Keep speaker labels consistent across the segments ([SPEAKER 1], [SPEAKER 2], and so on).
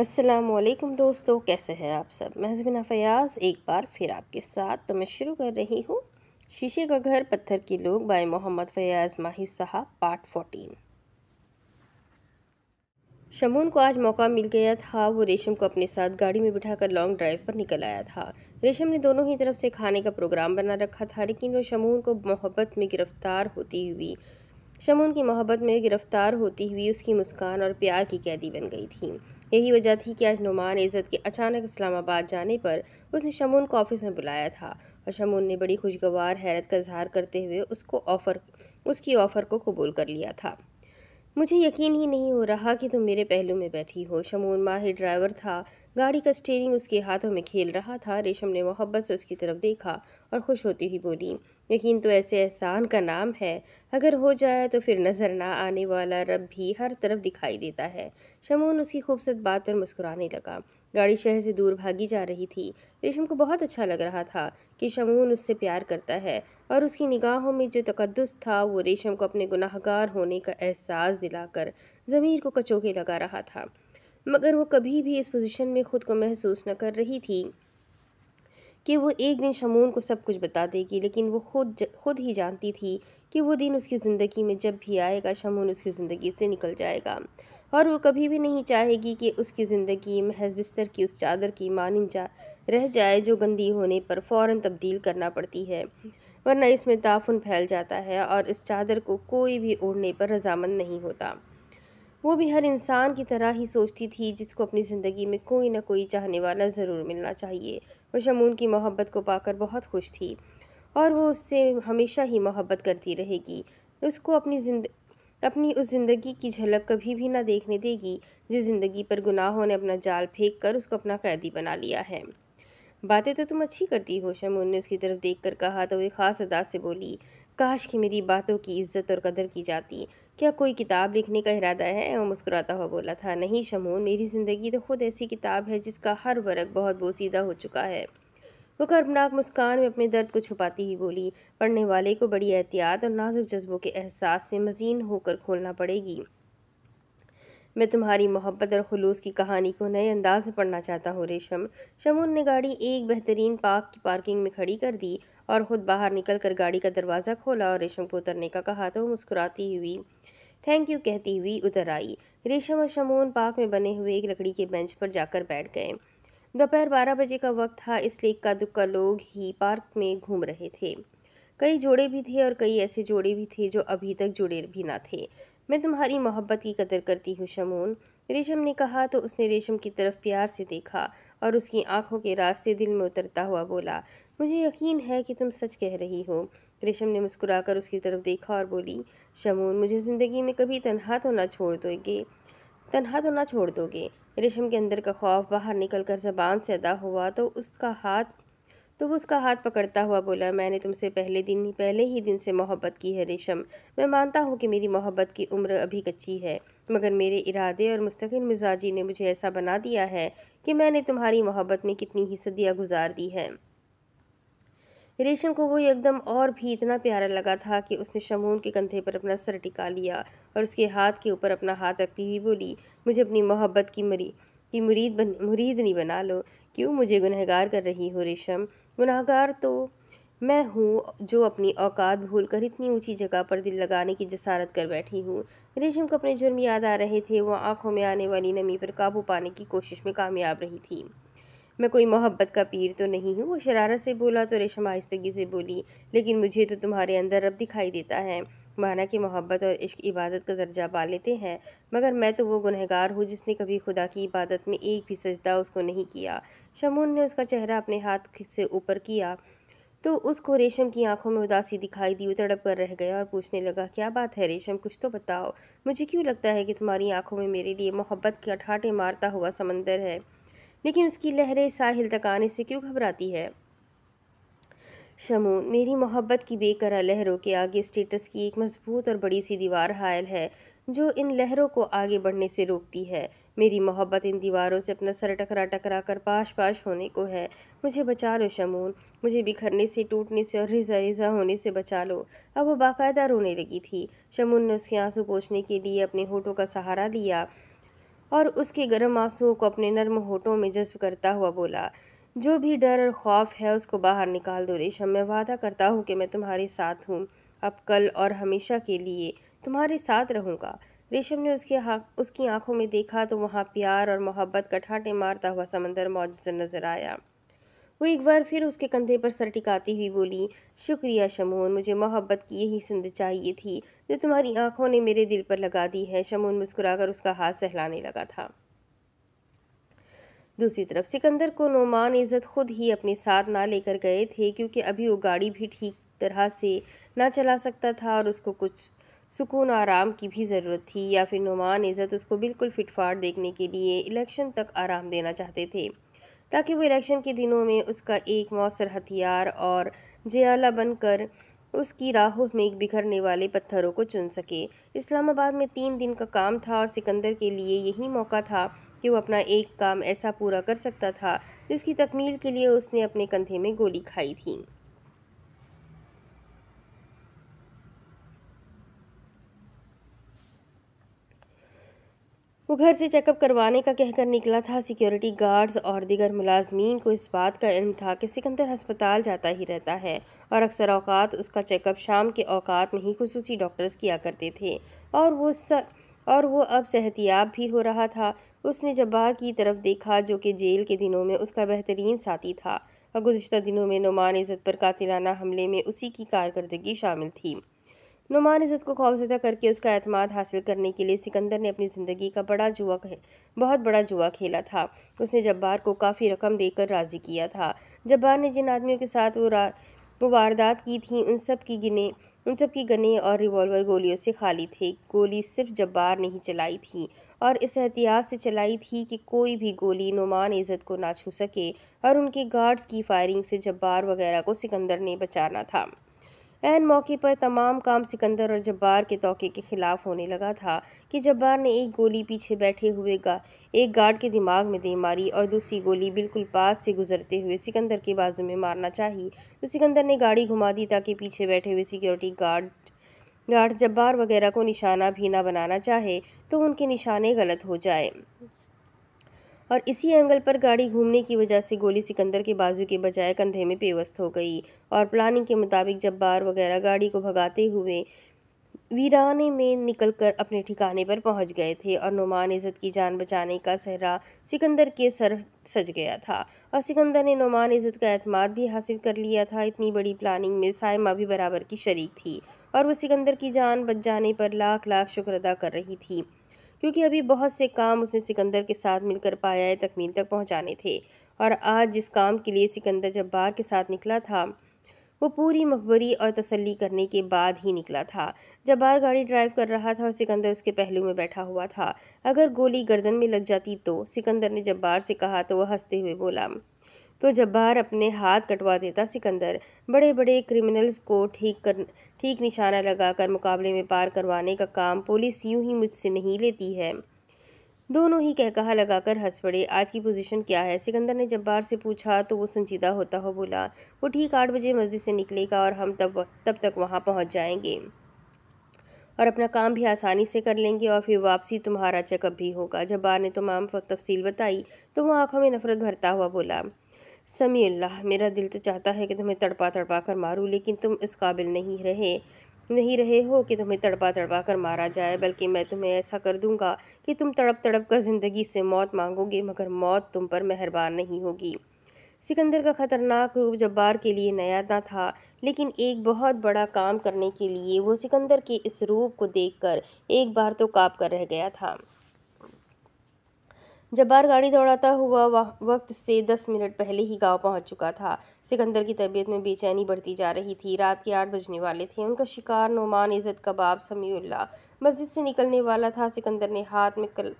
[SPEAKER 1] असलम दोस्तों कैसे हैं आप सब हजबिना फ़याज़ एक बार फिर आपके साथ तो मैं शुरू कर रही हूँ शीशे का घर पत्थर की लोग बाय मोहम्मद फ़याज़ माहिर साहब पार्ट फोटीन शमून को आज मौका मिल गया था वो रेशम को अपने साथ गाड़ी में बिठाकर लॉन्ग ड्राइव पर निकल आया था रेशम ने दोनों ही तरफ से खाने का प्रोग्राम बना रखा था लेकिन वो शमून को मोहब्बत में गिरफ़्तार होती हुई शमून की मोहब्बत में गिरफ़्तार होती हुई उसकी मुस्कान और प्यार की कैदी बन गई थी यही वजह थी कि आज नुमान इज़्ज़त के अचानक इस्लामाबाद जाने पर उसने शमून को ऑफिस में बुलाया था और शमून ने बड़ी खुशगवार हैरत का इजहार करते हुए उसको ऑफ़र उसकी ऑफ़र को कबूल कर लिया था मुझे यकीन ही नहीं हो रहा कि तुम मेरे पहलू में बैठी हो शमून माहिर ड्राइवर था गाड़ी का स्टीयरिंग उसके हाथों में खेल रहा था रेशम ने मोहब्बत से उसकी तरफ देखा और खुश होती हुई बोली यकीन तो ऐसे एहसान का नाम है अगर हो जाए तो फिर नज़र ना आने वाला रब भी हर तरफ दिखाई देता है शमून उसकी खूबसूरत बात पर मुस्कुराने लगा गाड़ी शहर से दूर भागी जा रही थी रेशम को बहुत अच्छा लग रहा था कि शमून उससे प्यार करता है और उसकी निगाहों में जो तकदस था वो रेशम को अपने गुनाहगार होने का एहसास दिलाकर ज़मीर को कचोके लगा रहा था मगर वो कभी भी इस पोजीशन में ख़ुद को महसूस न कर रही थी कि वो एक दिन शमून को सब कुछ बता देगी लेकिन वो खुद ज, खुद ही जानती थी कि वो दिन उसकी ज़िंदगी में जब भी आएगा शमून उसकी ज़िंदगी से निकल जाएगा और वो कभी भी नहीं चाहेगी कि उसकी ज़िंदगी महज बिस्तर की उस चादर की मानिंद जा रह जाए जो गंदी होने पर फ़ौर तब्दील करना पड़ती है वरना इसमें ताफुन फैल जाता है और इस चादर को कोई भी ओढ़ने पर रजामंद नहीं होता वो भी हर इंसान की तरह ही सोचती थी जिसको अपनी ज़िंदगी में कोई ना कोई चाहने वाला ज़रूर मिलना चाहिए वो शमून की मोहब्बत को पाकर बहुत खुश थी और वो उससे हमेशा ही मोहब्बत करती रहेगी उसको अपनी जिंद अपनी उस ज़िंदगी की झलक कभी भी ना देखने देगी जिस ज़िंदगी पर गुनाहों ने अपना जाल फेंक कर उसको अपना कैदी बना लिया है बातें तो तुम अच्छी करती हो शमून ने उसकी तरफ देख कर कहा तो वे ख़ास अदा से बोली काश कि मेरी बातों की इज्जत और कदर की जाती क्या कोई किताब लिखने का इरादा है वो मुस्कुराता हुआ बोला था नहीं शमून मेरी ज़िंदगी तो खुद ऐसी किताब है जिसका हर वर्क बहुत बोसीदा हो चुका है वो कर्मनाक मुस्कान में अपने दर्द को छुपाती हुई बोली पढ़ने वाले को बड़ी एहतियात और नाजुक जज्बों के एहसास से मजीन होकर खोलना पड़ेगी मैं तुम्हारी मोहब्बत और खलूस की कहानी को नए अंदाज में पढ़ना चाहता हूँ रेशम शमून ने गाड़ी एक बेहतरीन पार्क की पार्किंग में खड़ी कर दी और ख़ुद बाहर निकल कर गाड़ी का दरवाज़ा खोला और रेशम को उतरने का कहा तो मुस्कुराती हुई थैंक यू कहती हुई उतर आई रेशम और शमोन पार्क में बने हुए एक लकड़ी के बेंच पर जाकर बैठ गए दोपहर बारह बजे का वक्त था इसलिए इक्का दुक्का लोग ही पार्क में घूम रहे थे कई जोड़े भी थे और कई ऐसे जोड़े भी थे जो अभी तक जुड़े भी ना थे मैं तुम्हारी मोहब्बत की कदर करती हूँ शमोन रेशम ने कहा तो उसने रेशम की तरफ प्यार से देखा और उसकी आंखों के रास्ते दिल में उतरता हुआ बोला मुझे यकीन है कि तुम सच कह रही हो रेशम ने मुस्कुराकर उसकी तरफ देखा और बोली शमून मुझे ज़िंदगी में कभी तनहा तो ना छोड़ दोगे तनहा तो ना छोड़ दोगे रेशम के अंदर का खौफ बाहर निकल कर ज़बान से अदा हुआ तो उसका हाथ तो वो उसका हाथ पकड़ता हुआ बोला मैंने तुमसे पहले दिन ही पहले ही दिन से मोहब्बत की है रेशम मैं मानता हूँ कि मेरी मोहब्बत की उम्र अभी कच्ची है मगर मेरे इरादे और मुस्तकिल मिजाजी ने मुझे ऐसा बना दिया है कि मैंने तुम्हारी मोहब्बत में कितनी ही सदियाँ गुजार दी है रेशम को वो एकदम और भी इतना प्यारा लगा था कि उसने शमून के कंधे पर अपना सर टिका लिया और उसके हाथ के ऊपर अपना हाथ रखती हुई बोली मुझे अपनी मोहब्बत की मरी की मुरीद बन मुरीद नहीं बना लो क्यों मुझे गुनहगार कर रही हो रेशम गुनहगार तो मैं हूँ जो अपनी औकात भूल कर इतनी ऊँची जगह पर दिल लगाने की जसारत कर बैठी हूँ रेशम को अपने जुर्म याद आ रहे थे वह आँखों में आने वाली नमी पर काबू पाने की कोशिश में कामयाब रही थी मैं कोई मोहब्बत का पीर तो नहीं हूँ वो शरारत से बोला तो रेशम आहिस्तगी से बोली लेकिन मुझे तो तुम्हारे अंदर रब दिखाई देता है माना कि मोहब्बत और इश्क इबादत का दर्जा पा लेते हैं मगर मैं तो वो गुनहगार हूँ जिसने कभी खुदा की इबादत में एक भी सजदा उसको नहीं किया शमून ने उसका चेहरा अपने हाथ से ऊपर किया तो उसको रेशम की आंखों में उदासी दिखाई दी वो तड़प कर रह गया और पूछने लगा क्या बात है रेशम कुछ तो बताओ मुझे क्यों लगता है कि तुम्हारी आंखों में मेरे लिए मोहब्बत के अठाटे मारता हुआ समंदर है लेकिन उसकी लहरें साहिल तक आने से क्यों घबराती है शमून मेरी मोहब्बत की बेकरा लहरों के आगे स्टेटस की एक मजबूत और बड़ी सी दीवार हायल है जो इन लहरों को आगे बढ़ने से रोकती है मेरी मोहब्बत इन दीवारों से अपना सर टकरा टकरा कर पाश पाश होने को है मुझे बचा लो शमून मुझे बिखरने से टूटने से और रिजा रिजा होने से बचा लो अब वो बाकायदा रोने लगी थी शमून ने उसके आंसू पोछने के लिए अपने होठों का सहारा लिया और उसके गर्म आंसुओं को अपने नर्म होठों में जज्ब करता हुआ बोला जो भी डर और खौफ है उसको बाहर निकाल दो रेशम मैं वादा करता हूँ कि मैं तुम्हारे साथ हूँ अब कल और हमेशा के लिए तुम्हारे साथ रहूँगा रेशम ने उसके हाँ उसकी आंखों में देखा तो वहाँ प्यार और मोहब्बत का ठाटे मारता हुआ समंदर मौजूद नजर आया वो एक बार फिर उसके कंधे पर सर टिकाती हुई बोली शुक्रिया शमून मुझे मोहब्बत की यही सिंध चाहिए थी जो तुम्हारी आंखों ने मेरे दिल पर लगा दी है शमून मुस्कुराकर उसका हाथ सहलाने लगा था दूसरी तरफ सिकंदर को नोमान इज़्ज़त खुद ही अपने साथ ना लेकर गए थे क्योंकि अभी वो गाड़ी भी ठीक तरह से ना चला सकता था और उसको कुछ सुकून आराम की भी ज़रूरत थी या फिर नुमान इज़्ज़त उसको बिल्कुल फिटफाट देखने के लिए इलेक्शन तक आराम देना चाहते थे ताकि वो इलेक्शन के दिनों में उसका एक मौसर हथियार और जयाला बनकर उसकी राहों में बिखरने वाले पत्थरों को चुन सके इस्लामाबाद में तीन दिन का काम था और सिकंदर के लिए यही मौका था कि वो अपना एक काम ऐसा पूरा कर सकता था जिसकी तकमील के लिए उसने अपने कंधे में गोली खाई थी वो घर से चेकअप करवाने का कहकर निकला था सिक्योरिटी गार्ड्स और दिगर मुलाजमीन को इस बात का इल्म था कि सिकंदर हस्पताल जाता ही रहता है और अक्सर अवकात उसका चेकअप शाम के अवकात में ही खसूसी डॉक्टर्स किया करते थे और वो स... और वो अब सेहतियाब भी हो रहा था उसने जब्बार की तरफ देखा जो कि जेल के दिनों में उसका बेहतरीन साथी था और गुजशत दिनों में नुमान इज़्ज़त पर कातिलाना हमले में उसी की कारकर्दगी शामिल थी नुमान इज़्ज़त को खौफजदा करके उसका अतमाद हासिल करने के लिए सिकंदर ने अपनी ज़िंदगी का बड़ा जुआ बहुत बड़ा जुआ खेला था उसने जब्बार को काफ़ी रकम देकर राज़ी किया था जब्बार ने जिन आदमियों के साथ वो वो वारदात की थी उन सब की गिने उन सब की गने और रिवॉल्वर गोलियों से खाली थे गोली सिर्फ जब्बार ने ही चलाई थी और इस एहतियात से चलाई थी कि कोई भी गोली नुमान इज़्ज़त को ना छू सके और उनके गार्ड्स की फायरिंग से जब्बार वगैरह को सिकंदर ने बचाना था एन मौके पर तमाम काम सिकंदर और जब्बार के तोके के खिलाफ होने लगा था कि जब्बार ने एक गोली पीछे बैठे हुए गा, एक गार्ड के दिमाग में दे मारी और दूसरी गोली बिल्कुल पास से गुजरते हुए सिकंदर के बाजू में मारना चाहिए तो सिकंदर ने गाड़ी घुमा दी ताकि पीछे बैठे हुए सिक्योरिटी गार्ड गार्ड जब्बार वगैरह को निशाना भी ना बनाना चाहे तो उनके निशाने गलत हो जाए और इसी एंगल पर गाड़ी घूमने की वजह से गोली सिकंदर के बाजू के बजाय कंधे में पेवस्त हो गई और प्लानिंग के मुताबिक जब बार वगैरह गाड़ी को भगाते हुए वीराने में निकलकर अपने ठिकाने पर पहुंच गए थे और नुमान इज़्ज़त की जान बचाने का सहरा सिकंदर के सर सज गया था और सिकंदर ने नुमान इज़्ज़त का अतमाद भी हासिल कर लिया था इतनी बड़ी प्लानिंग में सायमा भी बराबर की शरीक थी और वह सिकंदर की जान बच जाने पर लाख लाख शुक्र अदा कर रही थी क्योंकि अभी बहुत से काम उसने सिकंदर के साथ मिलकर पाया तकमील तक पहुंचाने थे और आज जिस काम के लिए सिकंदर जब्बार के साथ निकला था वो पूरी मकबरी और तसल्ली करने के बाद ही निकला था जब बार गाड़ी ड्राइव कर रहा था और सिकंदर उसके पहलू में बैठा हुआ था अगर गोली गर्दन में लग जाती तो सिकंदर ने जब बार से कहा तो वह हंसते हुए बोला तो जब्बार अपने हाथ कटवा देता सिकंदर बड़े बड़े क्रिमिनल्स को ठीक कर ठीक निशाना लगाकर मुकाबले में पार करवाने का काम पुलिस यूं ही मुझसे नहीं लेती है दोनों ही कह लगा लगाकर हंस पड़े आज की पोजीशन क्या है सिकंदर ने जब्बार से पूछा तो वो संजीदा होता हो बोला वो ठीक आठ बजे मस्जिद से निकलेगा और हम तब तब तक वहाँ पहुँच जाएंगे और अपना काम भी आसानी से कर लेंगे और फिर वापसी तुम्हारा चेकअप भी होगा जब्बार ने तमाम तफसील बताई तो वो आंखों में नफरत भरता हुआ बोला समी अल्लाह मेरा दिल तो चाहता है कि तुम्हें तड़पा तड़पा कर मारूँ लेकिन तुम इस काबिल नहीं रहे नहीं रहे हो कि तुम्हें तड़पा तड़पा कर मारा जाए बल्कि मैं तुम्हें ऐसा कर दूंगा कि तुम तड़प तड़प कर ज़िंदगी से मौत मांगोगे मगर मौत तुम पर मेहरबान नहीं होगी सिकंदर का ख़तरनाक रूप जब्बार के लिए नया ना था लेकिन एक बहुत बड़ा काम करने के लिए वो सिकंदर के इस रूप को देखकर एक बार तो काँप कर रह गया था जब्बार गाड़ी दौड़ाता हुआ वक्त से दस मिनट पहले ही गांव पहुंच चुका था सिकंदर की तबीयत में बेचैनी बढ़ती जा रही थी रात के आठ बजने वाले थे उनका शिकार नुमान इज़्ज़त कबाब समीउल्ला मस्जिद से निकलने वाला था सिकंदर ने हाथ में कल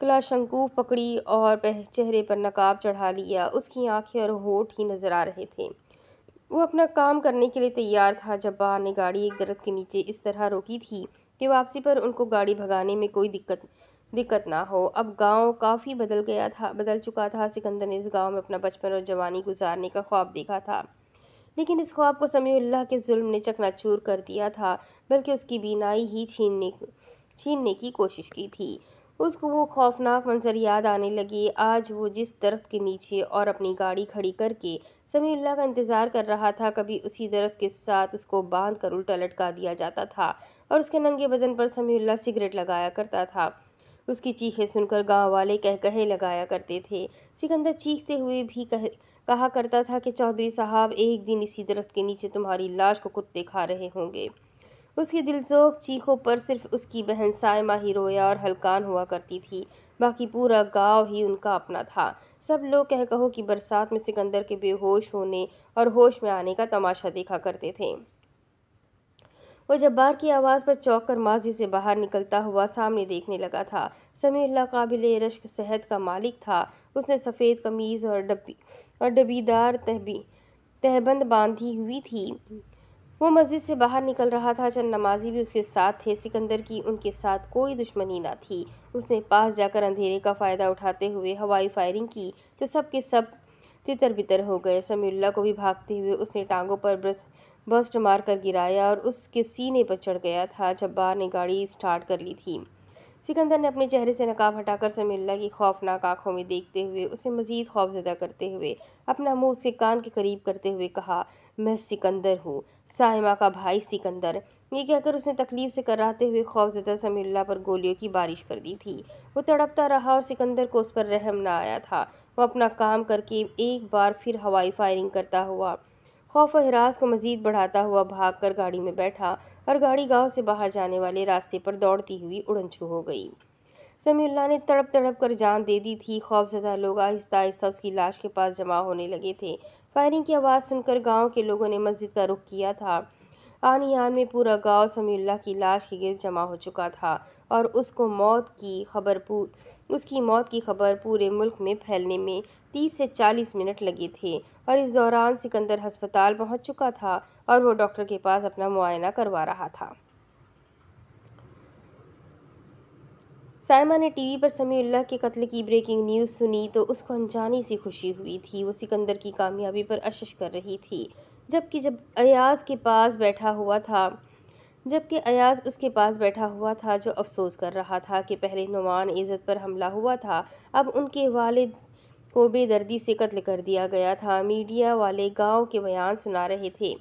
[SPEAKER 1] कला पकड़ी और चेहरे पर नकाब चढ़ा लिया उसकी आंखें और होठ ही नज़र आ रहे थे वो अपना काम करने के लिए तैयार था जब्बार ने गाड़ी एक दरख्त के नीचे इस तरह रोकी थी कि वापसी पर उनको गाड़ी भगाने में कोई दिक्कत दिक्कत ना हो अब गांव काफ़ी बदल गया था बदल चुका था सिकंदर ने इस गांव में अपना बचपन और जवानी गुजारने का ख्वाब देखा था लेकिन इस ख्वाब को समीउल्लाह के जुल्म ने चकनाचूर कर दिया था बल्कि उसकी बीनाई ही छीनने छीनने की कोशिश की थी उसको वो खौफनाक मंजर याद आने लगे आज वो जिस दरख्त के नीचे और अपनी गाड़ी खड़ी करके समीउल्लाह का इंतज़ार कर रहा था कभी उसी दरख्त के साथ उसको बांध कर उल्टा लटका दिया जाता था और उसके नंगे बदन पर समीउल्लाह सिगरेट लगाया करता था उसकी चीखें सुनकर गांव वाले कह कहे लगाया करते थे सिकंदर चीखते हुए भी कह कहा करता था कि चौधरी साहब एक दिन इसी दरख्त के नीचे तुम्हारी लाश को कुत्ते खा रहे होंगे उसकी दिलजोक चीखों पर सिर्फ उसकी बहन सायमा ही रोया और हलकान हुआ करती थी बाकी पूरा गांव ही उनका अपना था सब लोग कह कहो कि बरसात में सिकंदर के बेहोश होने और होश में आने का तमाशा देखा करते थे वह जब्बार की आवाज़ पर चौंक कर माजी से बाहर निकलता हुआ सामने देखने लगा था समीउल्ला काबिल रश्क सेहत का मालिक था उसने सफ़ेद कमीज़ और डब्बी और डब्बीदार तहबी तहबंद बांधी हुई थी वो मस्जिद से बाहर निकल रहा था चंद नमाजी भी उसके साथ थे सिकंदर की उनके साथ कोई दुश्मनी ना थी उसने पास जाकर अंधेरे का फ़ायदा उठाते हुए हवाई फायरिंग की तो सब के सब तितर बितर हो गए समीउल्ला को भी भागते हुए उसने टांगों पर ब्रश बस्ट मारकर गिराया और उसके सीने पर चढ़ गया था जब्बार ने गाड़ी स्टार्ट कर ली थी सिकंदर ने अपने चेहरे से नकाब हटाकर समीला की खौफनाक आंखों में देखते हुए उसे मज़ीद खौफजदा करते हुए अपना मुंह उसके कान के करीब करते हुए कहा मैं सिकंदर हूँ साइमा का भाई सिकंदर ये कहकर उसने तकलीफ से कराते हुए खौफजदा समीला पर गोलियों की बारिश कर दी थी वो तड़पता रहा और सिकंदर को उस पर रहम ना आया था वो अपना काम करके एक बार फिर हवाई फायरिंग करता हुआ खौफ और हरास को मजीद बढ़ाता हुआ भाग कर गाड़ी में बैठा और गाड़ी गांव से बाहर जाने वाले रास्ते पर दौड़ती हुई उड़नछू हो गई समीउल्ला ने तड़प तड़प कर जान दे दी थी खौफजदा लोग आहिस्ता आहिस्ता उसकी लाश के पास जमा होने लगे थे फायरिंग की आवाज़ सुनकर गांव के लोगों ने मस्जिद का रुख किया था आनी आन में पूरा गांव समीउल्ला की लाश के गिर जमा हो चुका था और उसको मौत की खबर पूरी उसकी मौत की खबर पूरे मुल्क में फैलने में 30 से 40 मिनट लगे थे और इस दौरान सिकंदर हस्पताल पहुंच चुका था और वो डॉक्टर के पास अपना मुआयना करवा रहा था सायमा ने टीवी पर समीउल्लाह के कत्ल की ब्रेकिंग न्यूज़ सुनी तो उसको अनजानी सी खुशी हुई थी वो सिकंदर की कामयाबी पर अशश कर रही थी जबकि जब अयाज के पास बैठा हुआ था जबकि अयाज उसके पास बैठा हुआ था जो अफसोस कर रहा था कि पहले नुमान इज़्ज़त पर हमला हुआ था अब उनके वालिद को बेदर्दी से कत्ल कर दिया गया था मीडिया वाले गांव के बयान सुना रहे थे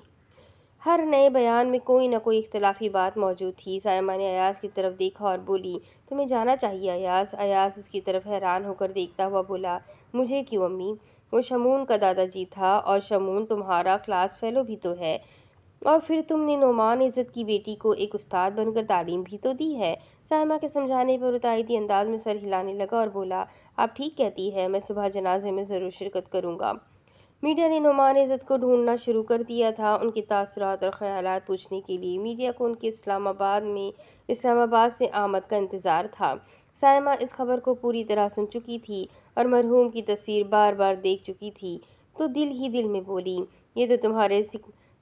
[SPEAKER 1] हर नए बयान में कोई ना कोई इख्तलाफी बात मौजूद थी सायमा ने अयाज की तरफ देखा और बोली तुम्हें जाना चाहिए अयाज अयाज उसकी तरफ हैरान होकर देखता हुआ बोला मुझे क्यों अम्मी वो शमून का दादाजी था और शमून तुम्हारा क्लास फेलो भी तो है और फिर तुमने नुमान इज़्ज़त की बेटी को एक उस्ताद बनकर तालीम भी तो दी है सायमा के समझाने पर उतायदी अंदाज में सर हिलाने लगा और बोला आप ठीक कहती है मैं सुबह जनाजे में ज़रूर शिरकत करूँगा मीडिया ने नुमान इज़्ज़त को ढूंढना शुरू कर दिया था उनके तासरात और ख्याल पूछने के लिए मीडिया को उनके इस्लामाबाद में इस्लामाबाद से आमद का इंतज़ार था सायमा इस खबर को पूरी तरह सुन चुकी थी और मरहूम की तस्वीर बार बार देख चुकी थी तो दिल ही दिल में बोली ये तो तुम्हारे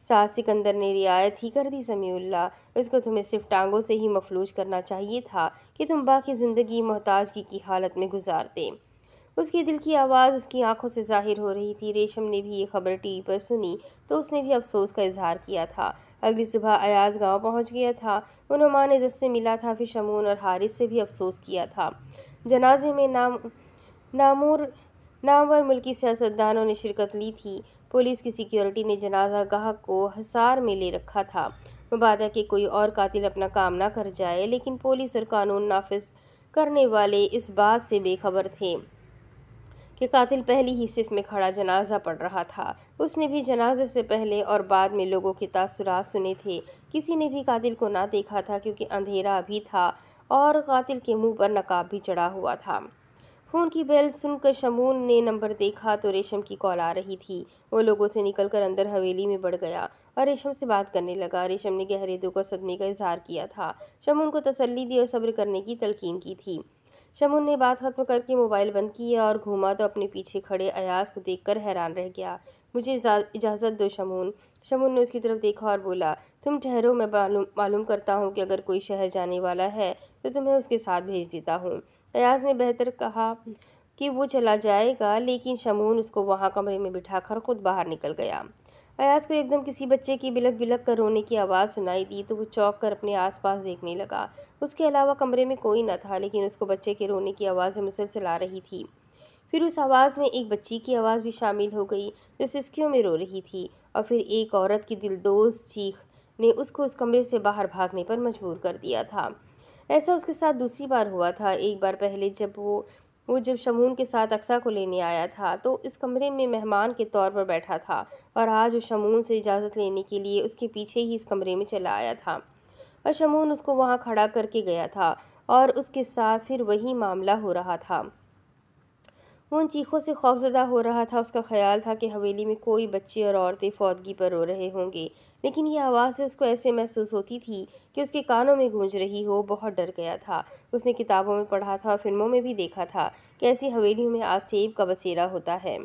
[SPEAKER 1] सास सिकंदर ने रियायत ही कर दी समीउल्ला इसको तुम्हें सिर्फ टांगों से ही मफलूज करना चाहिए था कि तुम बाकी ज़िंदगी मोहताजगी की हालत में गुजार दे उसके दिल की आवाज़ उसकी आंखों से जाहिर हो रही थी रेशम ने भी ये खबर टीवी पर सुनी तो उसने भी अफसोस का इजहार किया था अगली सुबह अयाज गांव पहुंच गया था उन्होंने जस से मिला था फिर शमून और हारिस से भी अफसोस किया था जनाजे में नाम नामूर नामवर मुल्की सियासतदानों ने शिरकत ली थी पुलिस की सिक्योरिटी ने जनाजा गाह को हसार में ले रखा था मुबादा कि कोई और कातिल अपना काम ना कर जाए लेकिन पुलिस और कानून नाफिज करने वाले इस बात से बेखबर थे कि कातिल पहली ही सिफ में खड़ा जनाजा पड़ रहा था उसने भी जनाजे से पहले और बाद में लोगों के तासुरात सुने थे किसी ने भी कातिल को ना देखा था क्योंकि अंधेरा भी था और कातिल के मुंह पर नकाब भी चढ़ा हुआ था फ़ोन की बेल सुनकर शमून ने नंबर देखा तो रेशम की कॉल आ रही थी वो लोगों से निकलकर अंदर हवेली में बढ़ गया और रेशम से बात करने लगा रेशम ने गहरे दुख और सदमे का इजहार किया था शमून को तसल्ली दी और सब्र करने की तलकीन की थी शमून ने बात खत्म करके मोबाइल बंद किया और घूमा तो अपने पीछे खड़े अयास को कर हैरान रह गया मुझे इजाज़त दो शमून शमून ने उसकी तरफ देखा और बोला तुम ठहरो मैं मालूम करता हूँ कि अगर कोई शहर जाने वाला है तो तुम्हें उसके साथ भेज देता हूँ अयाज ने बेहतर कहा कि वो चला जाएगा लेकिन शमून उसको वहाँ कमरे में बिठाकर खुद बाहर निकल गया अयाज को एकदम किसी बच्चे की बिलक बिलक कर रोने की आवाज़ सुनाई दी तो वो चौंक कर अपने आसपास देखने लगा उसके अलावा कमरे में कोई न था लेकिन उसको बच्चे के रोने की आवाज़ें मुसलसल आ रही थी फिर उस आवाज़ में एक बच्ची की आवाज़ भी शामिल हो गई जो सिस्कियों में रो रही थी और फिर एक औरत की दिलदोज चीख ने उसको उस कमरे से बाहर भागने पर मजबूर कर दिया था ऐसा उसके साथ दूसरी बार हुआ था एक बार पहले जब वो वो जब शमून के साथ अक्सा को लेने आया था तो इस कमरे में मेहमान के तौर पर बैठा था और आज वो शमून से इजाज़त लेने के लिए उसके पीछे ही इस कमरे में चला आया था और शमून उसको वहाँ खड़ा करके गया था और उसके साथ फिर वही मामला हो रहा था वो उन चीखों से खौफजदा हो रहा था उसका ख्याल था कि हवेली में कोई बच्चे और औरतें फौदगी पर रो रहे होंगे लेकिन यह आवाज़ से उसको ऐसे महसूस होती थी कि उसके कानों में गूंज रही हो बहुत डर गया था उसने किताबों में पढ़ा था और फिल्मों में भी देखा था कि ऐसी हवेलियों में आसेब का बसेरा होता है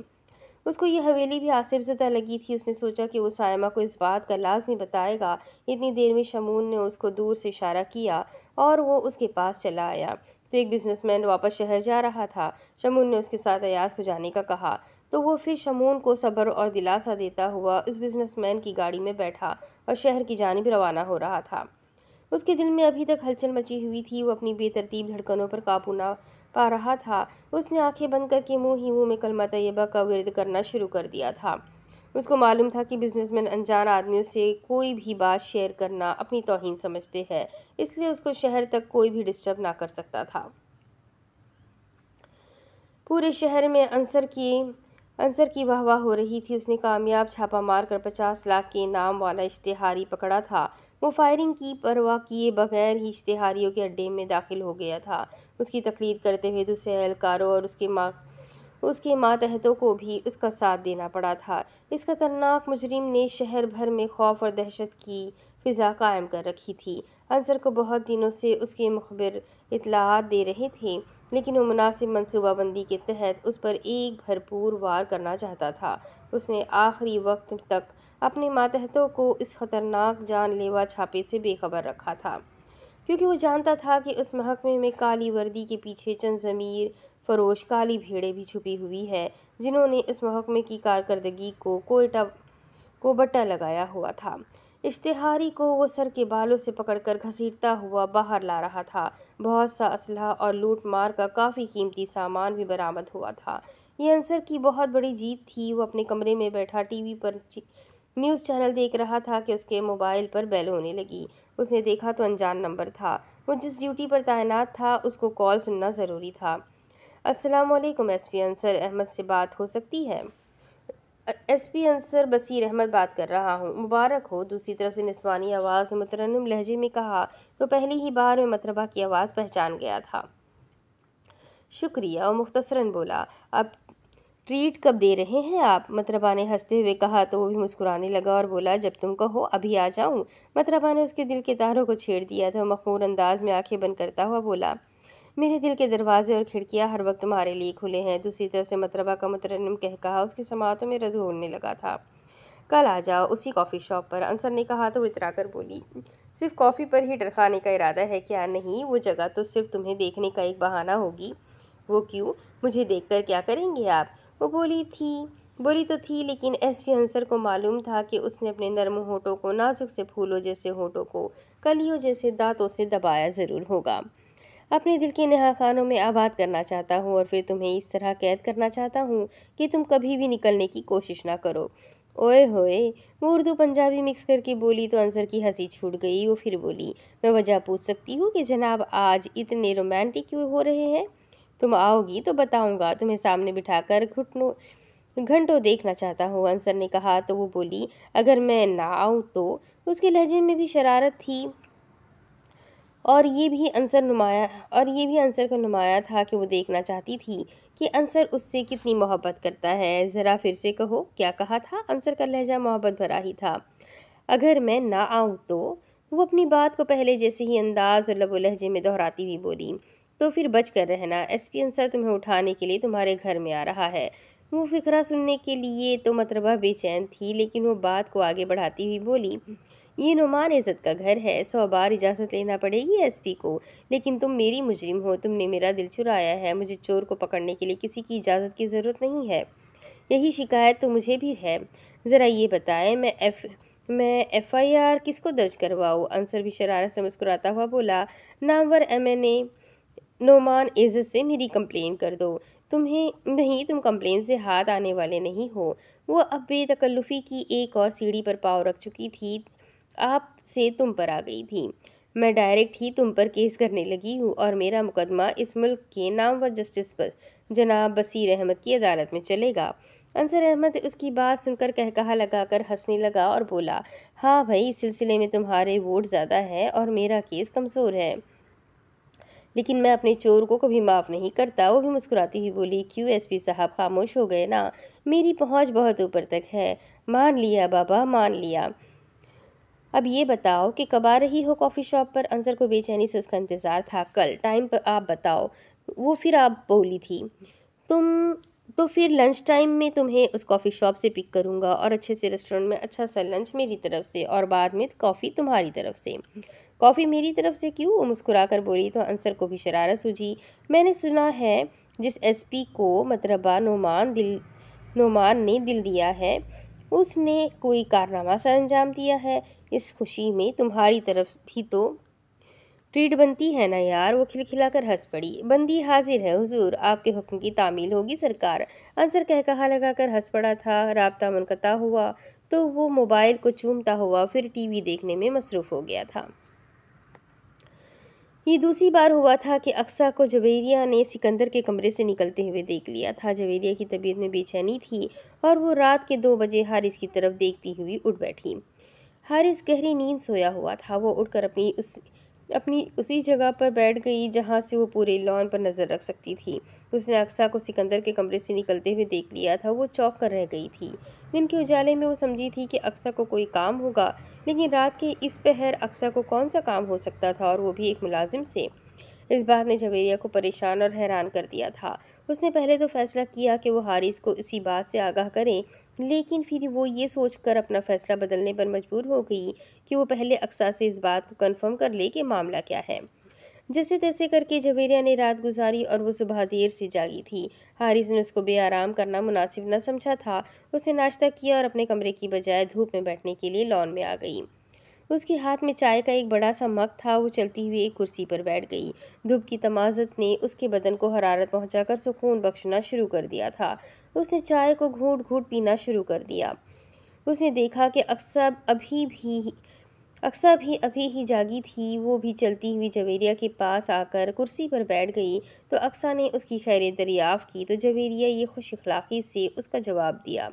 [SPEAKER 1] उसको यह हवेली भी आसेब ज़दा लगी थी उसने सोचा कि वो सायमा को इस बात का लाजमी बताएगा इतनी देर में शमून ने उसको दूर से इशारा किया और वो उसके पास चला आया तो एक बिजनेसमैन वापस शहर जा रहा था शमून ने उसके साथ अयास को जाने का कहा तो वो फिर शमून को सब्र और दिलासा देता हुआ उस बिजनेसमैन की गाड़ी में बैठा और शहर की जानब रवाना हो रहा था उसके दिल में अभी तक हलचल मची हुई थी वो अपनी बेतरतीब धड़कनों पर काबू ना पा रहा था उसने आंखें बंद करके मुंह ही मुंह में कलमा तयबा का विरद करना शुरू कर दिया था उसको मालूम था कि बिजनेसमैन अनजान आदमियों से कोई भी बात शेयर करना अपनी तोहन समझते हैं इसलिए उसको शहर तक कोई भी डिस्टर्ब ना कर सकता था पूरे शहर में अंसर की अंसर की वाह हो रही थी उसने कामयाब छापा मारकर पचास लाख के नाम वाला इश्तहारी पकड़ा था वो फायरिंग की परवाह किए बगैर ही इश्तहारियों के अड्डे में दाखिल हो गया था उसकी तकलीद करते हुए दूसरे एहलकारों और उसके माँ उसके मातहतों को भी उसका साथ देना पड़ा था इस खतरनाक मुजरिम ने शहर भर में खौफ और दहशत की फ़िज़ा कायम कर रखी थी अंसर को बहुत दिनों से उसके मुखबिर इतलाहत दे रहे थे लेकिन वो मुनासिब मनसूबाबंदी के तहत उस पर एक भरपूर वार करना चाहता था उसने आखिरी वक्त तक अपने मातहतों को इस ख़तरनाक जानलेवा छापे से बेखबर रखा था क्योंकि वो जानता था कि उस महकमे में काली वर्दी के पीछे चंद ज़मीर फरोश काली भेड़े भी छुपी हुई है जिन्होंने इस महकमे की कारकरी को कोयटा को बट्टा लगाया हुआ था इश्तिहारी को वो सर के बालों से पकड़कर घसीटता हुआ बाहर ला रहा था बहुत सा असलाह और लूट मार का काफ़ी कीमती सामान भी बरामद हुआ था ये अंसर की बहुत बड़ी जीत थी वो अपने कमरे में बैठा टीवी पर न्यूज़ चैनल देख रहा था कि उसके मोबाइल पर बेल होने लगी उसने देखा तो अनजान नंबर था वो जिस ड्यूटी पर तैनात था उसको कॉल सुनना ज़रूरी था असलम एस पी अंसर अहमद से बात हो सकती है एस पी अंसर बसीर अहमद बात कर रहा हूँ मुबारक हो दूसरी तरफ से निस्वानी आवाज़ ने मुतरनम लहजे में कहा तो पहली ही बार में मतरबा की आवाज़ पहचान गया था शुक्रिया और मुख्तसरन बोला अब ट्रीट कब दे रहे हैं आप मतरबा ने हंसते हुए कहा तो वो भी मुस्कुराने लगा और बोला जब तुम कहो अभी आ जाऊँ मतरबा ने उसके दिल के तारों को छेड़ दिया था मखमूर अंदाज में आंखें बंद करता हुआ बोला मेरे दिल के दरवाजे और खिड़कियाँ हर वक्त तुम्हारे लिए खुले हैं दूसरी तरफ से मतरबा का मतरम कह कहा उसकी समातों में रज होने लगा था कल आ जाओ उसी कॉफ़ी शॉप पर अंसर ने कहा तो इतरा कर बोली सिर्फ कॉफ़ी पर ही डरखाने का इरादा है क्या नहीं वो जगह तो सिर्फ तुम्हें देखने का एक बहाना होगी वो क्यों मुझे देखकर क्या करेंगे आप वो बोली थी बोली तो थी लेकिन एस पी अंसर को मालूम था कि उसने अपने नर्म होठों को नाजुक से फूलों जैसे होठों को कलियों जैसे दांतों से दबाया ज़रूर होगा अपने दिल के नहा खानों में आबाद करना चाहता हूँ और फिर तुम्हें इस तरह कैद करना चाहता हूँ कि तुम कभी भी निकलने की कोशिश ना करो ओए होए वो उर्दू पंजाबी मिक्स करके बोली तो अंसर की हंसी छूट गई वो फिर बोली मैं वजह पूछ सकती हूँ कि जनाब आज इतने रोमांटिक क्यों हो रहे हैं तुम आओगी तो बताऊँगा तुम्हें सामने कर घुटनों घंटों देखना चाहता हूँ अंसर ने कहा तो वो बोली अगर मैं ना आऊँ तो उसके लहजे में भी शरारत थी और ये भी अंसर नुमाया और ये भी अंसर को नुमाया था कि वो देखना चाहती थी कि अंसर उससे कितनी मोहब्बत करता है ज़रा फिर से कहो क्या कहा था अंसर का लहजा मोहब्बत भरा ही था अगर मैं ना आऊँ तो वो अपनी बात को पहले जैसे ही अंदाज़ और लबो लहजे में दोहराती हुई बोली तो फिर बच कर रहना एस पी अंसर तुम्हें उठाने के लिए तुम्हारे घर में आ रहा है वो फिक्रा सुनने के लिए तो मतलब बेचैन थी लेकिन वो बात को आगे बढ़ाती हुई बोली ये नुमान इज़्ज़त का घर है सौ बार इजाज़त लेना पड़ेगी एसपी को लेकिन तुम मेरी मुजरिम हो तुमने मेरा दिल चुराया है मुझे चोर को पकड़ने के लिए किसी की इजाज़त की ज़रूरत नहीं है यही शिकायत तो मुझे भी है ज़रा ये बताएं मैं एफ़ मैं एफआईआर किसको दर्ज करवाऊँ अंसर भी शरारत से मुस्कुराता हुआ बोला नामवर एमएनए नोमान एज़त से मेरी कंप्लेन कर दो तुम्हें नहीं तुम कंप्लेन से हाथ आने वाले नहीं हो वो अब बेतकल्लुफ़ी की एक और सीढ़ी पर पाँव रख चुकी थी आप से तुम पर आ गई थी मैं डायरेक्ट ही तुम पर केस करने लगी हूँ और मेरा मुकदमा इस मुल्क के नाम व जस्टिस पर जनाब बसीर अहमद की अदालत में चलेगा अंसर अहमद उसकी बात सुनकर कह लगा लगाकर हंसने लगा और बोला हाँ भाई इस सिलसिले में तुम्हारे वोट ज़्यादा है और मेरा केस कमज़ोर है लेकिन मैं अपने चोर को कभी माफ़ नहीं करता वो भी मुस्कुराती हुई बोली क्यों एसपी साहब खामोश हो गए ना मेरी पहुँच बहुत ऊपर तक है मान लिया बाबा मान लिया अब ये बताओ कि कब आ रही हो कॉफ़ी शॉप पर अंसर को बेचैनी से उसका इंतज़ार था कल टाइम पर आप बताओ वो फिर आप बोली थी तुम तो फिर लंच टाइम में तुम्हें उस कॉफ़ी शॉप से पिक करूँगा और अच्छे से रेस्टोरेंट में अच्छा सा लंच मेरी तरफ से और बाद में कॉफ़ी तुम्हारी तरफ से कॉफ़ी मेरी तरफ से क्यों वो मुस्कुरा कर बोली तो अंसर को भी शरारत सूझी मैंने सुना है जिस एसपी को मतरबा नुमान दिल नुमान ने दिल दिया है उसने कोई कारनामा सा अंजाम दिया है इस खुशी में तुम्हारी तरफ भी तो ट्रीट बनती है ना यार वो खिलखिलाकर हंस पड़ी बंदी हाजिर है हुजूर आपके हुक्म की तामील होगी सरकार अंसर कह कहा लगाकर हंस पड़ा था रबता मुनकता हुआ तो वो मोबाइल को चूमता हुआ फिर टीवी देखने में मसरूफ़ हो गया था ये दूसरी बार हुआ था कि अक्सा को जवेरिया ने सिकंदर के कमरे से निकलते हुए देख लिया था जवेरिया की तबीयत में बेचैनी थी और वो रात के दो बजे हारिस की तरफ देखती हुई उठ बैठी हारिस गहरी नींद सोया हुआ था वो उठकर अपनी उस अपनी उसी जगह पर बैठ गई जहाँ से वो पूरे लॉन पर नज़र रख सकती थी उसने अक्सा को सिकंदर के कमरे से निकलते हुए देख लिया था वो चौक कर रह गई थी दिन के उजाले में वो समझी थी कि अक्सा को कोई काम होगा लेकिन रात के इस पहर अक्सर को कौन सा काम हो सकता था और वो भी एक मुलाजिम से इस बात ने जवेरिया को परेशान और हैरान कर दिया था उसने पहले तो फैसला किया कि वो हारिस को इसी बात से आगाह करें लेकिन फिर वो ये सोचकर अपना फ़ैसला बदलने पर मजबूर हो गई कि वो पहले अक्सा से इस बात को कन्फर्म कर ले कि मामला क्या है जैसे तैसे करके जबेरिया ने रात गुजारी और वो सुबह देर से जागी थी हारिस ने उसको बेआराम करना मुनासिब न समझा था उसने नाश्ता किया और अपने कमरे की बजाय धूप में बैठने के लिए लॉन में आ गई उसके हाथ में चाय का एक बड़ा सा मग था वो चलती हुई एक कुर्सी पर बैठ गई धूप की तमाजत ने उसके बदन को हरारत पहुंचाकर सुकून बख्शना शुरू कर दिया था उसने चाय को घूट घूट पीना शुरू कर दिया उसने देखा कि अक्सर अभी भी अक्सा भी अभी ही जागी थी वो भी चलती हुई जवेरिया के पास आकर कुर्सी पर बैठ गई तो अक्सा ने उसकी खैर दरियाफ़ की तो जवेरिया ये खुश अखलाक़ी से उसका जवाब दिया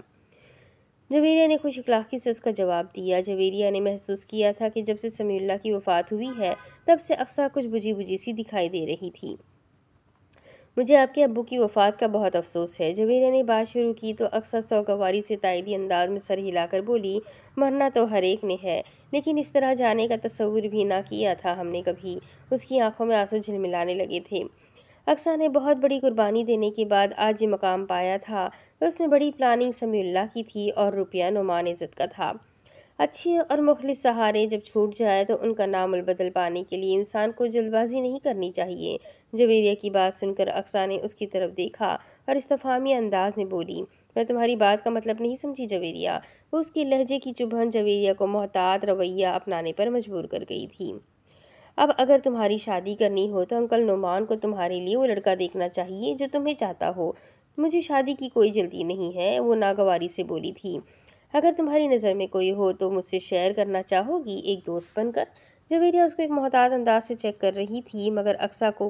[SPEAKER 1] जवेरिया ने खुश अखलाक़ी से उसका जवाब दिया जवेरिया ने महसूस किया था कि जब से समील्ला की वफ़ात हुई है तब से अक्सा कुछ बुझी बुझी सी दिखाई दे रही थी मुझे आपके अबू की वफ़ात का बहुत अफसोस है जवेरा ने बात शुरू की तो अक्सर सौगवारी से तायदी अंदाज में सर हिलाकर बोली मरना तो हर एक ने है लेकिन इस तरह जाने का तस्वूर भी ना किया था हमने कभी उसकी आंखों में आंसू झिलमिलाने लगे थे अक्सा ने बहुत बड़ी कुर्बानी देने के बाद आज ये मकाम पाया था तो उसमें बड़ी प्लानिंग समीउल्ला की थी और रुपया नुमान इज़्ज़त का था अच्छे और मुखलिस सहारे जब छूट जाए तो उनका नाम बदल पाने के लिए इंसान को जल्दबाजी नहीं करनी चाहिए जवेरिया की बात सुनकर अक्सा ने उसकी तरफ देखा और इस्तफामी अंदाज में बोली मैं तुम्हारी बात का मतलब नहीं समझी जवेरिया वो उसके लहजे की चुभन जवेरिया को मोहतात रवैया अपनाने पर मजबूर कर गई थी अब अगर तुम्हारी शादी करनी हो तो अंकल नुमान को तुम्हारे लिए वो लड़का देखना चाहिए जो तुम्हें चाहता हो मुझे शादी की कोई जल्दी नहीं है वो नागवारी से बोली थी अगर तुम्हारी नज़र में कोई हो तो मुझसे शेयर करना चाहोगी एक दोस्त बनकर जवेरिया उसको एक मोहताज अंदाज से चेक कर रही थी मगर अक्सा को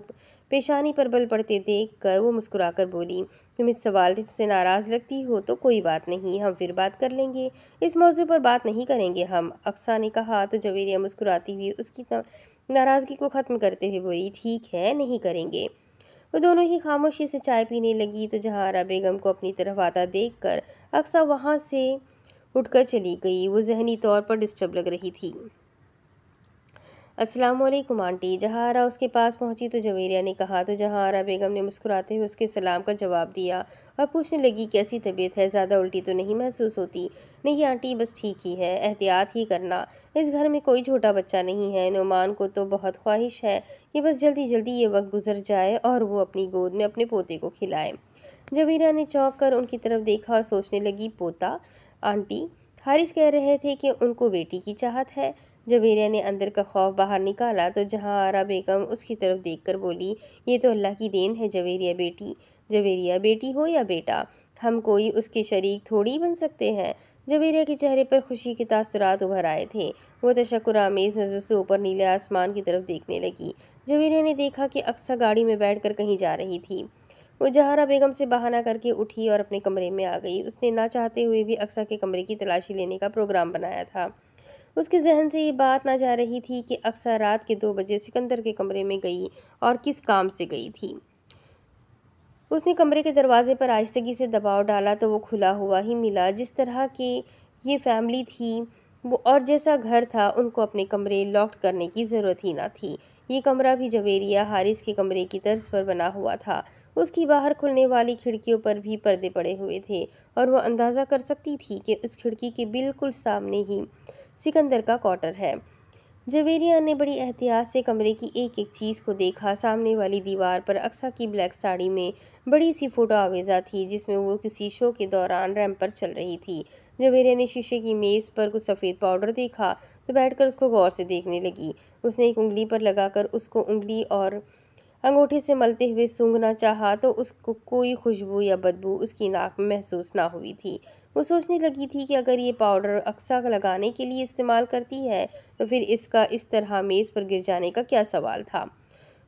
[SPEAKER 1] पेशानी पर बल पड़ते देख कर वो मुस्कुराकर बोली तुम इस सवाल से नाराज़ लगती हो तो कोई बात नहीं हम फिर बात कर लेंगे इस मौजू पर बात नहीं करेंगे हम अक्सा ने कहा तो जवेरिया मुस्कुराती हुई उसकी नाराज़गी को ख़त्म करते हुए बोली ठीक है नहीं करेंगे वो दोनों ही खामोशी से चाय पीने लगी तो जहाँ बेगम को अपनी तरफ आता देख कर अक्सा वहाँ से उठकर चली गई वो जहनी तौर पर डिस्टर्ब लग रही थी असलम आंटी जहारा उसके पास पहुंची तो जवेरिया ने कहा तो जहारा बेगम ने मुस्कुराते हुए उसके सलाम का जवाब दिया और पूछने लगी कैसी तबीयत है ज़्यादा उल्टी तो नहीं महसूस होती नहीं आंटी बस ठीक ही है एहतियात ही करना इस घर में कोई छोटा बच्चा नहीं है नुमान को तो बहुत ख्वाहिश है कि बस जल्दी जल्दी ये वक्त गुजर जाए और वो अपनी गोद में अपने पोते को खिलाए जवेरिया ने चौंक कर उनकी तरफ देखा और सोचने लगी पोता आंटी हारिस कह रहे थे कि उनको बेटी की चाहत है जबेरिया ने अंदर का खौफ बाहर निकाला तो जहाँ आरा बेगम उसकी तरफ देखकर बोली ये तो अल्लाह की देन है जवेरिया बेटी जवेरिया बेटी हो या बेटा हम कोई उसके शरीक थोड़ी बन सकते हैं जवेरिया के चेहरे पर खुशी के तासरात उभर आए थे वो तशक्र आमेज़ नज़र से ऊपर नीले आसमान की तरफ देखने लगी जवेरिया ने देखा कि अक्सर गाड़ी में बैठ कहीं जा रही थी वो जहारा बेगम से बहाना करके उठी और अपने कमरे में आ गई उसने ना चाहते हुए भी अक्सा के कमरे की तलाशी लेने का प्रोग्राम बनाया था उसके जहन से ये बात ना जा रही थी कि अक्सर रात के दो बजे सिकंदर के कमरे में गई और किस काम से गई थी उसने कमरे के दरवाजे पर आहिस्तगी से दबाव डाला तो वो खुला हुआ ही मिला जिस तरह के ये फैमिली थी वो और जैसा घर था उनको अपने कमरे लॉक करने की ज़रूरत ही ना थी ये कमरा भी जवेरिया हारिस के कमरे की तर्ज पर बना हुआ था उसकी बाहर खुलने वाली खिड़कियों पर भी पर्दे पड़े हुए थे और वह अंदाज़ा कर सकती थी कि उस खिड़की के बिल्कुल सामने ही सिकंदर का क्वार्टर है जवेरिया ने बड़ी एहतियात से कमरे की एक एक चीज़ को देखा सामने वाली दीवार पर अक्सा की ब्लैक साड़ी में बड़ी सी फ़ोटो आवेजा थी जिसमें वो किसी शो के दौरान रैम पर चल रही थी जवेरिया ने शीशे की मेज़ पर कुछ सफ़ेद पाउडर देखा तो बैठकर उसको गौर से देखने लगी उसने एक उंगली पर लगाकर उसको उंगली और अंगूठे से मलते हुए सूंघना चाहा तो उसको कोई खुशबू या बदबू उसकी नाक में महसूस ना हुई थी वो सोचने लगी थी कि अगर ये पाउडर अक्सा लगाने के लिए इस्तेमाल करती है तो फिर इसका इस तरह मेज़ पर गिर जाने का क्या सवाल था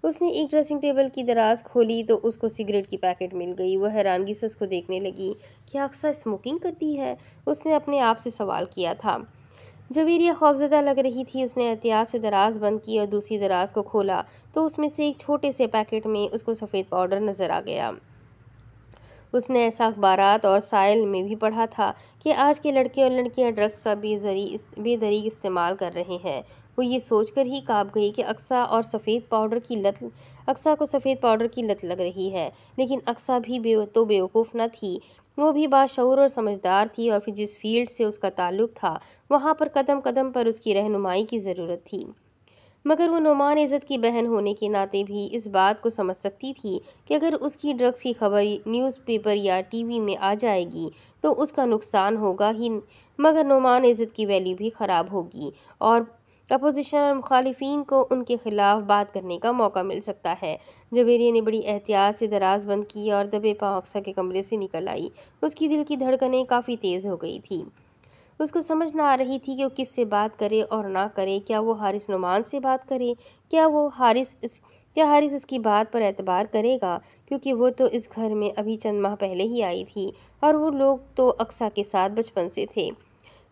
[SPEAKER 1] उसने एक ड्रेसिंग टेबल की दराज खोली तो उसको सिगरेट की पैकेट मिल गई वह हैरानगी से उसको देखने लगी क्या अक्सा स्मोकिंग करती है उसने अपने आप से सवाल किया था जवेरिया खौफजदा लग रही थी उसने एहतियात से दराज बंद की और दूसरी दराज को खोला तो उसमें से एक छोटे से पैकेट में उसको सफ़ेद पाउडर नज़र आ गया उसने ऐसा अखबार और साइल में भी पढ़ा था कि आज के लड़के और लड़कियां ड्रग्स का बेजरी बेदरी इस्तेमाल कर रहे हैं वो ये सोचकर ही काँप गई कि अक्सा और सफ़ेद पाउडर की लत अक्सा को सफ़ेद पाउडर की लत लग रही है लेकिन अक्सा भी बे तो बेवकूफ़ न थी वो भी बाशूर और समझदार थी और फिर जिस फील्ड से उसका ताल्लुक था वहाँ पर कदम कदम पर उसकी रहनुमाई की ज़रूरत थी मगर वो नुमान इज़्ज़त की बहन होने के नाते भी इस बात को समझ सकती थी कि अगर उसकी ड्रग्स की खबर न्यूज़पेपर या टीवी में आ जाएगी तो उसका नुकसान होगा ही मगर नुमान इज़्ज़त की वैल्यू भी ख़राब होगी और अपोजिशन और मुखालफन को उनके खिलाफ बात करने का मौका मिल सकता है जवेरिया ने बड़ी एहतियात से दराज बंद की और दबे पाँव अक्सा के कमरे से निकल आई उसकी दिल की धड़कनें काफ़ी तेज़ हो गई थी उसको समझ ना आ रही थी कि वो किससे बात करे और ना करे क्या वो हारिस नुमान से बात करे क्या वो हारिस इस क्या हारिस उसकी बात पर एतबार करेगा क्योंकि वो तो इस घर में अभी चंद माह पहले ही आई थी और वो लोग तो अक्सा के साथ बचपन से थे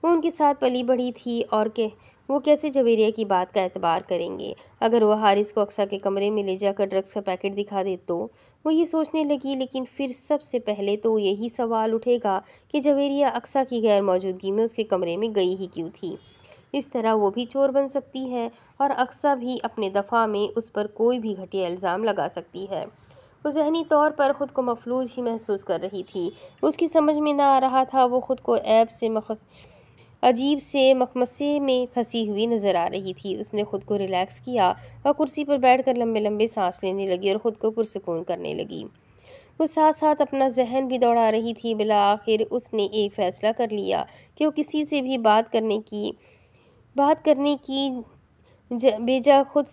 [SPEAKER 1] वो उनके साथ पली बढ़ी थी और के वो कैसे जवेरिया की बात का एतबार करेंगे अगर वह हारिस को अक्सा के कमरे में ले जाकर ड्रग्स का पैकेट दिखा दे तो वो ये सोचने लगी लेकिन फिर सबसे पहले तो यही सवाल उठेगा कि जवेरिया अक्सा की गैर मौजूदगी में उसके कमरे में गई ही क्यों थी इस तरह वो भी चोर बन सकती है और अक्सा भी अपने दफ़ा में उस पर कोई भी घटिया इल्ज़ाम लगा सकती है वो जहनी तौर पर ख़ुद को मफलूज ही महसूस कर रही थी उसकी समझ में ना आ रहा था वो ख़ुद को ऐप से मख अजीब से मखमसे में फंसी हुई नज़र आ रही थी उसने ख़ुद को रिलैक्स किया और कुर्सी पर बैठकर लंबे लंबे सांस लेने लगी और ख़ुद को पुरसकून करने लगी वो साथ साथ अपना जहन भी दौड़ा रही थी बिला आखिर उसने एक फ़ैसला कर लिया कि वो किसी से भी बात करने की बात करने की बेजा खुद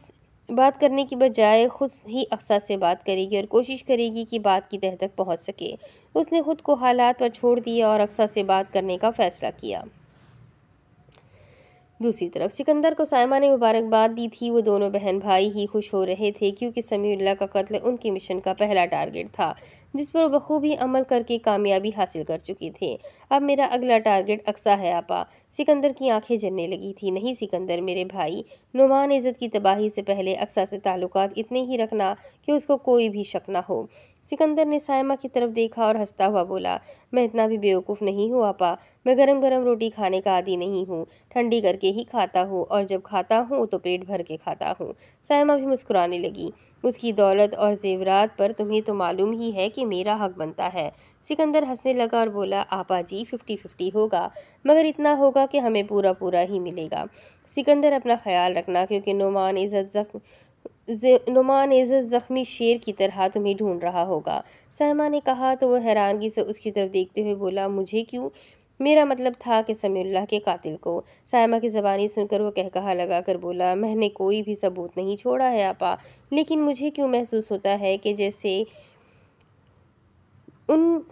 [SPEAKER 1] बात करने की बजाय खुद ही अक्सा से बात करेगी और कोशिश करेगी कि बात की तह तक पहुंच सके उसने खुद को हालात पर छोड़ दिया और अक्सा से बात करने का फ़ैसला किया दूसरी तरफ सिकंदर को सायमा ने मुबारकबाद दी थी वो दोनों बहन भाई ही खुश हो रहे थे क्योंकि समीउल्ला का कत्ल उनके मिशन का पहला टारगेट था जिस पर बखूबी अमल करके कामयाबी हासिल कर चुकी थी अब मेरा अगला टारगेट अक्सा है आपा सिकंदर की आंखें जलने लगी थी नहीं सिकंदर मेरे भाई नुमान इज़्ज़त की तबाही से पहले अक्सा से ताल्लुक़ इतने ही रखना कि उसको कोई भी शक ना हो सिकंदर ने सायमा की तरफ देखा और हंसता हुआ बोला मैं इतना भी बेवकूफ़ नहीं हूँ आपा मैं गरम गरम रोटी खाने का आदि नहीं हूँ ठंडी करके ही खाता हूँ और जब खाता हूँ तो पेट भर के खाता हूँ सायमा भी मुस्कुराने लगी उसकी दौलत और जेवरात पर तुम्हें तो मालूम ही है कि मेरा हक बनता है सिकंदर हंसने लगा और बोला आपा जी फिफ्टी फिफ्टी होगा मगर इतना होगा कि हमें पूरा पूरा ही मिलेगा सिकंदर अपना ख्याल रखना क्योंकि नुमान इज़्ज़त जख्म नुमान एजत ज़ख्मी शेर की तरह तुम्हें ढूंढ रहा होगा सहमा ने कहा तो वह हैरानगी से उसकी तरफ देखते हुए बोला मुझे क्यों मेरा मतलब था कि समील्ला के कातिल को सायमा की ज़बानी सुनकर वह कहा लगा कर बोला मैंने कोई भी सबूत नहीं छोड़ा है आपा लेकिन मुझे क्यों महसूस होता है कि जैसे उन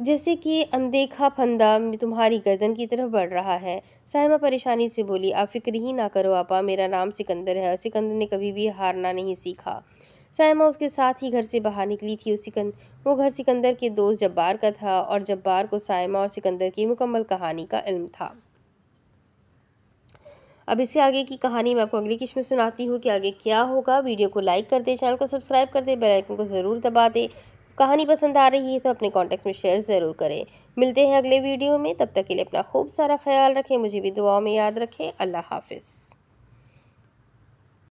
[SPEAKER 1] जैसे कि अनदेखा फंदा तुम्हारी गर्दन की तरफ बढ़ रहा है साहिमा परेशानी से बोली आप फिक्र ही ना करो आपा मेरा नाम सिकंदर है और सिकंदर ने कभी भी हारना नहीं सीखा सायमा उसके साथ ही घर से बाहर निकली थी उसी वो घर सिकंदर के दोस्त जब्बार का था और जब्बार को सायमा और सिकंदर की मुकम्मल कहानी का इल्म था अब इससे आगे की कहानी मैं आपको अगली किश्त में सुनाती हूँ कि आगे क्या होगा वीडियो को लाइक कर दे चैनल को सब्सक्राइब कर दे बेल आइकन को ज़रूर दबा दे कहानी पसंद आ रही है तो अपने कॉन्टेक्ट में शेयर ज़रूर करें मिलते हैं अगले वीडियो में तब तक के लिए अपना खूब सारा ख्याल रखें मुझे भी दुआओं में याद रखें अल्लाह हाफिज़